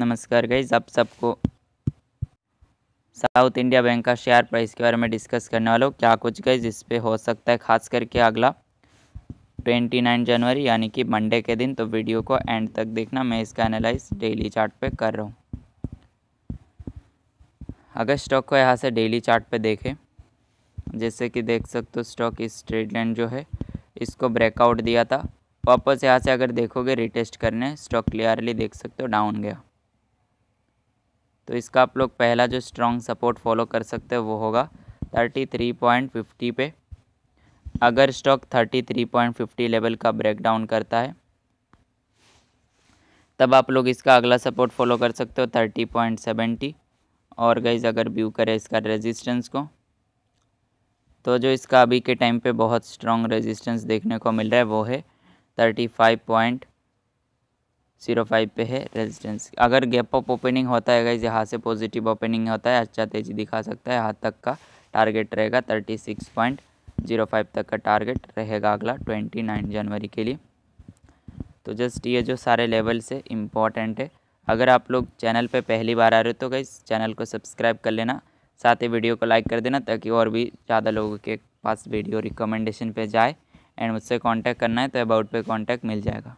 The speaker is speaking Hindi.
नमस्कार गाइज आप सबको साउथ इंडिया बैंक का शेयर प्राइस के बारे में डिस्कस करने वाला हूँ क्या कुछ गाइज इस पर हो सकता है खास करके अगला ट्वेंटी नाइन जनवरी यानी कि मंडे के दिन तो वीडियो को एंड तक देखना मैं इसका एनालाइज डेली चार्ट पे कर रहा हूँ अगर स्टॉक को यहाँ से डेली चार्ट पे देखें जैसे कि देख सकते हो स्टॉक इस ट्रेड लाइन जो है इसको ब्रेकआउट दिया था वापस यहाँ से अगर देखोगे रिटेस्ट करने स्टॉक क्लियरली देख सकते हो डाउन गया तो इसका आप लोग पहला जो स्ट्रॉन्ग सपोर्ट फॉलो कर सकते हो वो होगा थर्टी थ्री पॉइंट फिफ्टी पे अगर stock thirty three point fifty level का ब्रेकडाउन करता है तब आप लोग इसका अगला सपोर्ट फॉलो कर सकते हो थर्टी पॉइंट सेवेंटी और गईज अगर व्यू करें इसका रेजिस्टेंस को तो जो इसका अभी के टाइम पे बहुत स्ट्रॉन्ग रेजिस्टेंस देखने को मिल रहा है वो है thirty five point zero five पे है रेजिस्टेंस अगर गैप अप ओपनिंग होता है गाइज यहाँ से पॉजिटिव ओपनिंग होता है अच्छा तेजी दिखा सकता है यहाँ तक का टारगेट रहेगा thirty six point zero five तक का टारगेट रहेगा अगला ट्वेंटी नाइन जनवरी के लिए तो जस्ट ये जो सारे लेवल से इम्पॉर्टेंट है अगर आप लोग चैनल पर पहली बार आ रहे हो तो गाइज चैनल को सब्सक्राइब कर लेना साथ ही वीडियो को लाइक कर देना ताकि और भी ज़्यादा लोगों के पास वीडियो रिकमेंडेशन पे जाए एंड मुझसे कॉन्टैक्ट करना है तो अबाउट पे कॉन्टैक्ट मिल जाएगा